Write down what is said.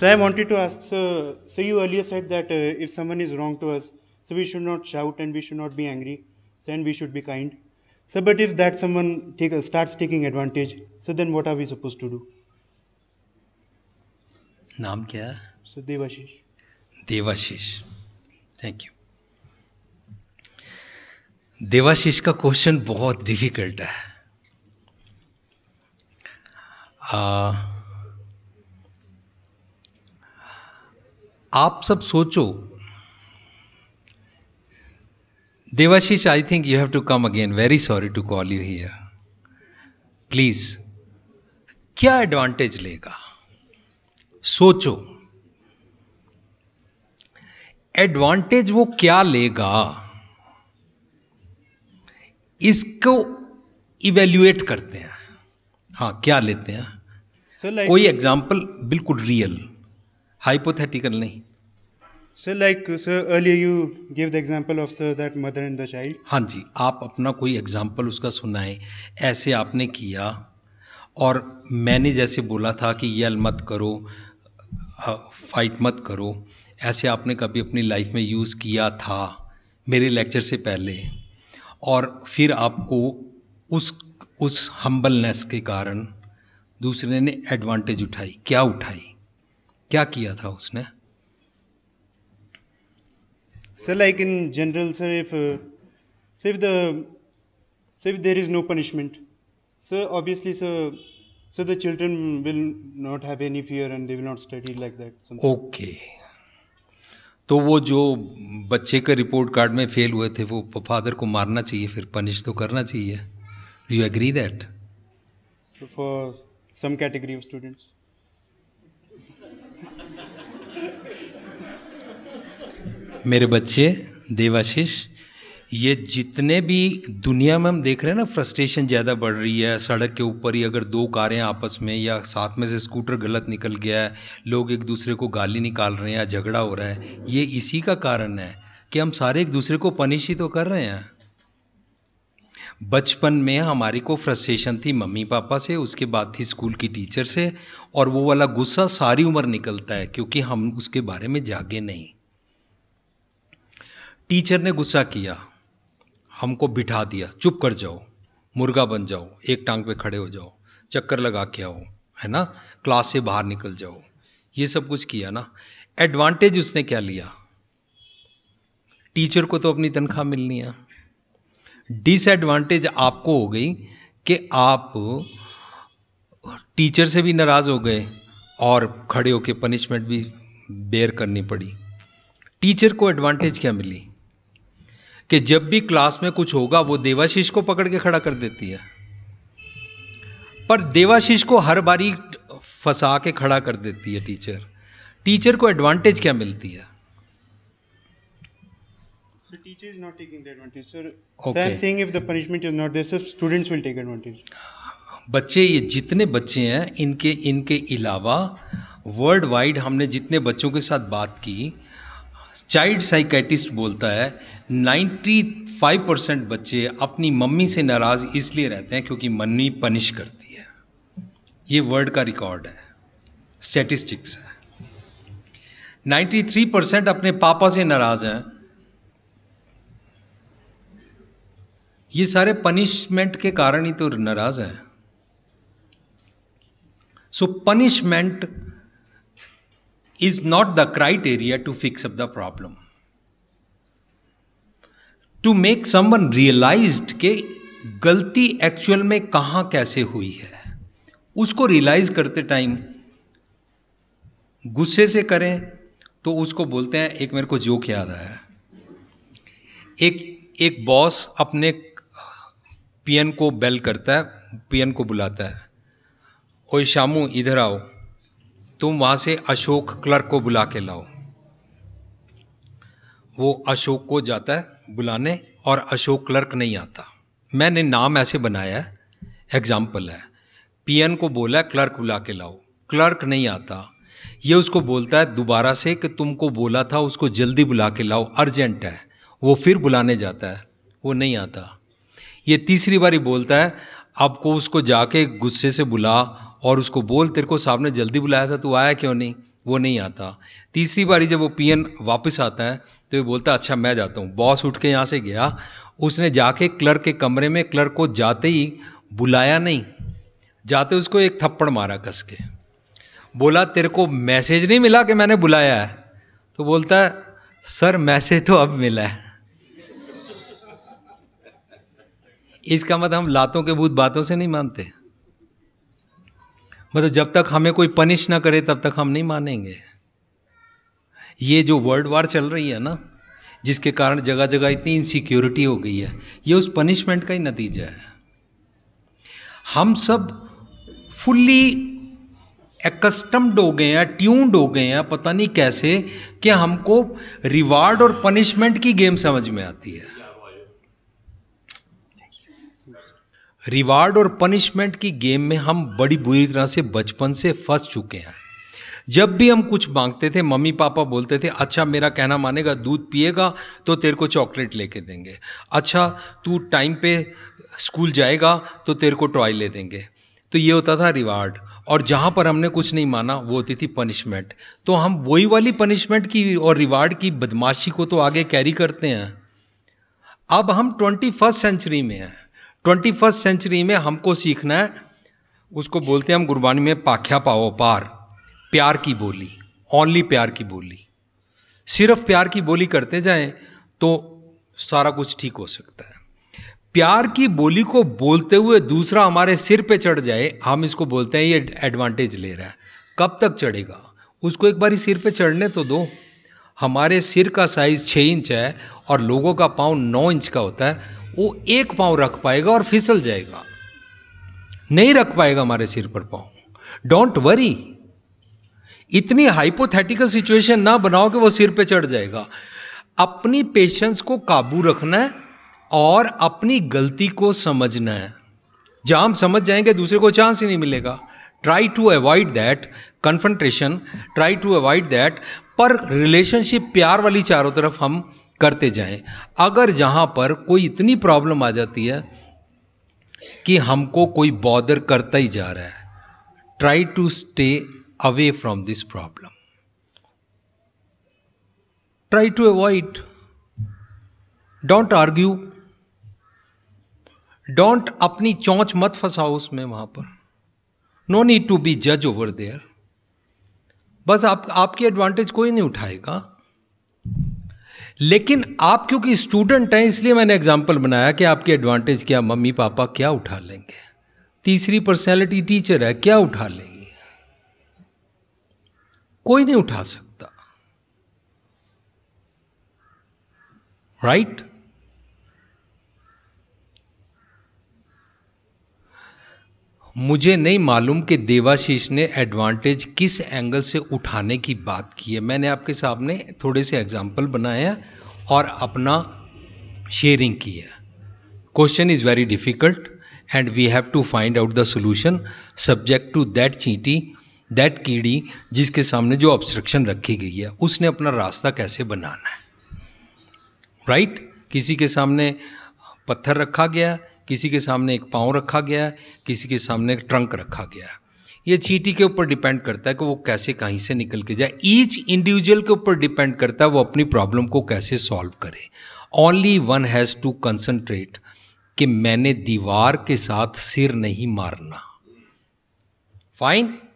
So I wanted to ask, so, so you earlier said that uh, if someone is wrong to us, so we should not shout and we should not be angry, so, and we should be kind. So, but if that someone take, uh, starts taking advantage, so then what are we supposed to do? नाम क्या है so, Devashish. Devashish Thank you. Devashish question question बहुत difficult. है आ, uh, आप सब सोचो Devashish I think you have to come again very sorry to call you here please क्या एडवांटेज लेगा सोचो एडवांटेज वो क्या लेगा इसको इवेल्युएट करते हैं हाँ क्या लेते हैं so like कोई एग्जाम्पल बिल्कुल रियल हाइपोथेटिकल नहीं sir like sir earlier you give the example of sir that mother and the child हाँ जी आप अपना कोई एग्जांपल उसका सुनाएं ऐसे आपने किया और मैंने जैसे बोला था कि यल मत करो फाइट मत करो ऐसे आपने कभी अपनी लाइफ में यूज़ किया था मेरे लेक्चर से पहले और फिर आपको उस उस हम्बलनेस के कारण दूसरे ने एडवांटेज उठाई क्या उठाई क्या किया था उसने sir like in general sir if सिर्फ द सिर्फ there is no punishment sir obviously sir sir the children will not have any fear and they will not study like that okay तो वो जो बच्चे के रिपोर्ट कार्ड में fail हुए थे वो फादर को मारना चाहिए फिर पनिश तो करना चाहिए you agree that for some category of students मेरे बच्चे देवाशीष ये जितने भी दुनिया में हम देख रहे हैं ना फ्रस्ट्रेशन ज़्यादा बढ़ रही है सड़क के ऊपर ही अगर दो कारें आपस में या साथ में से स्कूटर गलत निकल गया है लोग एक दूसरे को गाली निकाल रहे हैं या झगड़ा हो रहा है ये इसी का कारण है कि हम सारे एक दूसरे को पनिश ही तो कर रहे हैं बचपन में हमारी को फ्रस्ट्रेशन थी मम्मी पापा से उसके बाद थी स्कूल की टीचर से और वो वाला गुस्सा सारी उम्र निकलता है क्योंकि हम उसके बारे में जागे नहीं टीचर ने गुस्सा किया हमको बिठा दिया चुप कर जाओ मुर्गा बन जाओ एक टांग पे खड़े हो जाओ चक्कर लगा के आओ है ना क्लास से बाहर निकल जाओ ये सब कुछ किया ना एडवांटेज उसने क्या लिया टीचर को तो अपनी तनख्वाह मिलनी है डिसएडवांटेज आपको हो गई कि आप टीचर से भी नाराज़ हो गए और खड़े होके पनिशमेंट भी बेयर करनी पड़ी टीचर को एडवांटेज क्या मिली कि जब भी क्लास में कुछ होगा वो देवाशीष को पकड़ के खड़ा कर देती है पर देवाशीष को हर बारी फंसा के खड़ा कर देती है टीचर टीचर को एडवांटेज क्या मिलती है बच्चे ये जितने बच्चे हैं इनके इनके अलावा वर्ल्ड वाइड हमने जितने बच्चों के साथ बात की चाइल्ड साइकेटिस्ट बोलता है 95 परसेंट बच्चे अपनी मम्मी से नाराज़ इसलिए रहते हैं क्योंकि मम्मी पनिश करती है ये वर्ड का रिकॉर्ड है स्टेटिस्टिक्स है 93 परसेंट अपने पापा से नाराज़ हैं ये सारे पनिशमेंट के कारण ही तो नाराज़ हैं so punishment is not the criteria to fix up the problem to make someone realise के गलती एक्चुअल में कहाँ कैसे हुई है उसको रियलाइज करते टाइम गुस्से से करें तो उसको बोलते हैं एक मेरे को जोक याद आया एक एक बॉस अपने पियन को बेल करता है पियन को बुलाता है ओ शामू इधर आओ तुम वहां से अशोक क्लर्क को बुला के लाओ वो अशोक को जाता है बुलाने और अशोक क्लर्क नहीं आता मैंने नाम ऐसे बनाया है एग्जाम्पल है पीएन को बोला क्लर्क बुला के लाओ क्लर्क नहीं आता ये उसको बोलता है दोबारा से कि तुमको बोला था उसको जल्दी बुला के लाओ अर्जेंट है वो फिर बुलाने जाता है वो नहीं आता ये तीसरी बारी बोलता है आपको उसको जाके गुस्से से बुला और उसको बोल तेरे को साहब ने जल्दी बुलाया था तू आया क्यों नहीं वो नहीं आता तीसरी बारी जब वो पी वापस आता है तो ये बोलता अच्छा मैं जाता हूँ बॉस उठ के यहाँ से गया उसने जाके क्लर्क के कमरे में क्लर्क को जाते ही बुलाया नहीं जाते उसको एक थप्पड़ मारा कस के बोला तेरे को मैसेज नहीं मिला कि मैंने बुलाया है तो बोलता है सर मैसेज तो अब मिला है इसका मतलब हम लातों के भूत बातों से नहीं मानते मतलब जब तक हमें कोई पनिश ना करे तब तक हम नहीं मानेंगे ये जो वर्ल्ड वार चल रही है ना जिसके कारण जगह जगह इतनी इनसिक्योरिटी हो गई है ये उस पनिशमेंट का ही नतीजा है हम सब फुल्ली एक्स्टम्ड हो गए हैं ट्यून्ड हो गए हैं पता नहीं कैसे कि हमको रिवार्ड और पनिशमेंट की गेम समझ में आती है रिवार्ड और पनिशमेंट की गेम में हम बड़ी बुरी तरह से बचपन से फंस चुके हैं जब भी हम कुछ मांगते थे मम्मी पापा बोलते थे अच्छा मेरा कहना मानेगा दूध पिएगा तो तेरे को चॉकलेट लेके देंगे अच्छा तू टाइम पे स्कूल जाएगा तो तेरे को टॉय ले देंगे तो ये होता था रिवार्ड और जहाँ पर हमने कुछ नहीं माना वो होती थी पनिशमेंट तो हम वही वाली पनिशमेंट की और रिवार्ड की बदमाशी को तो आगे कैरी करते हैं अब हम ट्वेंटी फर्स्ट सेंचुरी में हैं ट्वेंटी फर्स्ट सेंचुरी में हमको सीखना है उसको बोलते हैं हम गुरबानी में पाख्या पाओ पार प्यार की बोली ओनली प्यार की बोली सिर्फ प्यार की बोली करते जाएं तो सारा कुछ ठीक हो सकता है प्यार की बोली को बोलते हुए दूसरा हमारे सिर पे चढ़ जाए हम इसको बोलते हैं ये एडवांटेज ले रहा है कब तक चढ़ेगा उसको एक बार सिर पे चढ़ने तो दो हमारे सिर का साइज़ छः इंच है और लोगों का पाँव नौ इंच का होता है वो एक पाँव रख पाएगा और फिसल जाएगा नहीं रख पाएगा हमारे सिर पर पाँव डोंट वरी इतनी हाइपोथेटिकल सिचुएशन ना बनाओ कि वो सिर पे चढ़ जाएगा अपनी पेशेंस को काबू रखना है और अपनी गलती को समझना है जहां हम समझ जाएंगे दूसरे को चांस ही नहीं मिलेगा try to avoid that confrontation try to avoid that पर रिलेशनशिप प्यार वाली चारों तरफ हम करते जाएं अगर जहां पर कोई इतनी प्रॉब्लम आ जाती है कि हमको कोई बॉदर करता ही जा रहा है try to stay away from this problem try to avoid don't argue don't अपनी चौंच मत फंसाओ उसमें वहां पर नो नीड टू बी जज ओवर देयर बस आप आपकी एडवांटेज कोई नहीं उठाएगा लेकिन आप क्योंकि स्टूडेंट हैं इसलिए मैंने एग्जाम्पल बनाया कि आपके एडवांटेज क्या मम्मी पापा क्या उठा लेंगे तीसरी पर्सनैलिटी टीचर है क्या उठा लेंगे कोई नहीं उठा सकता राइट right? मुझे नहीं मालूम कि देवाशीष ने एडवांटेज किस एंगल से उठाने की बात की है मैंने आपके सामने थोड़े से एग्जाम्पल बनाया और अपना शेयरिंग किया question is very difficult and we have to find out the solution subject to that चींटी दैट कीड़ी जिसके सामने जो ऑब्स्ट्रक्शन रखी गई है उसने अपना रास्ता कैसे बनाना है राइट right? किसी के सामने पत्थर रखा गया किसी के सामने एक पाँव रखा गया है किसी के सामने एक ट्रंक रखा गया है ये चीटी के ऊपर डिपेंड करता है कि वो कैसे कहीं से निकल के जाए ईच इंडिविजुअल के ऊपर डिपेंड करता है वो अपनी प्रॉब्लम को कैसे सॉल्व करे only one has to concentrate कि मैंने दीवार के साथ सिर नहीं मारना फाइन